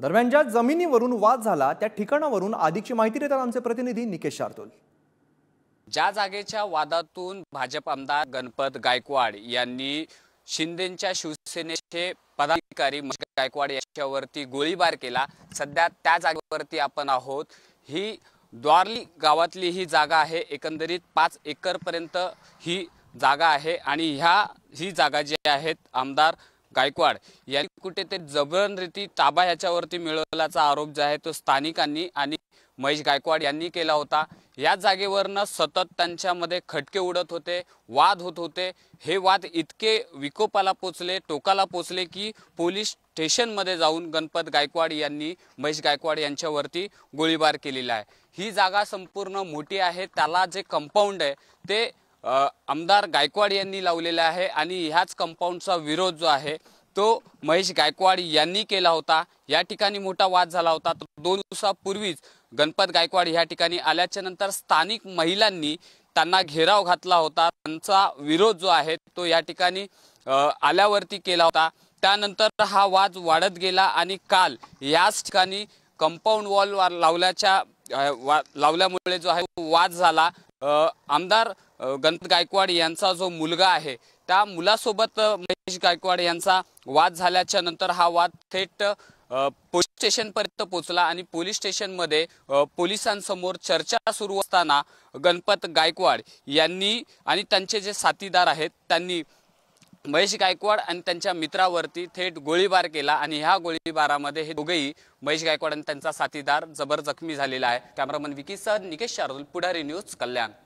दरम्यान ज्या जमिनीवरून वाद झाला त्या ठिकाणावरून अधिकची माहिती देतात आमचे प्रतिनिधी निकेश शार्दोल ज्या जागेच्या वादातून भाजप आमदार गणपत गायकवाड यांनी शिंदेच्या शिवसेनेचे पदाधिकारी गायकवाड यांच्यावरती गोळीबार केला सध्या त्या जागेवरती आपण आहोत ही द्वारली गावातली ही जागा आहे एकंदरीत पाच एकरपर्यंत ही जागा आहे आणि ह्या ही जागा जी आहेत आमदार गायकवाड यांनी कुठेतरी जबरनरीती ताबा ह्याच्यावरती मिळवल्याचा आरोप जो आहे तो स्थानिकांनी आणि महेश गायकवाड यांनी केला होता या जागेवरनं सतत त्यांच्यामध्ये खटके उडत होते वाद होत होते हे वाद इतके विकोपाला पोचले टोकाला पोचले की पोलीस स्टेशनमध्ये जाऊन गणपत गायकवाड यांनी महेश गायकवाड यांच्यावरती गोळीबार केलेला आहे ही जागा संपूर्ण मोठी आहे त्याला जे कंपाऊंड आहे ते आमदार गायकवाड यांनी लावलेला आहे आणि ह्याच कंपाऊंडचा विरोध जो आहे तो महेश गायकवाड यांनी केला होता या ठिकाणी मोठा वाद झाला होता दोन दिवसापूर्वीच गणपत गायकवाड या ठिकाणी आल्याच्या नंतर स्थानिक महिलांनी त्यांना घेराव घातला होता त्यांचा विरोध जो आहे तो या ठिकाणी आल्यावरती केला होता त्यानंतर हा वाद वाढत गेला आणि काल याच ठिकाणी कंपाऊंड वॉल लावल्याच्या लावल्यामुळे जो आहे वाद झाला आमदार गणपत गायकवाड यांचा जो मुलगा आहे त्या मुलासोबत महेश गायकवाड यांचा वाद झाल्याच्या नंतर हा वाद थेट पोलीस स्टेशनपर्यंत पोचला आणि पोलीस स्टेशनमध्ये पोलिसांसमोर चर्चा सुरू असताना गणपत गायकवाड यांनी आणि त्यांचे जे साथीदार आहेत त्यांनी महेश गायकवाड आणि त्यांच्या मित्रावरती थेट गोळीबार केला आणि ह्या गोळीबारामध्ये हे दोघेही महेश गायकवाड आणि त्यांचा साथीदार जबर जखमी झालेला आहे cameraman Vicky sir Nikesh Shardul Pudhari news कल्याण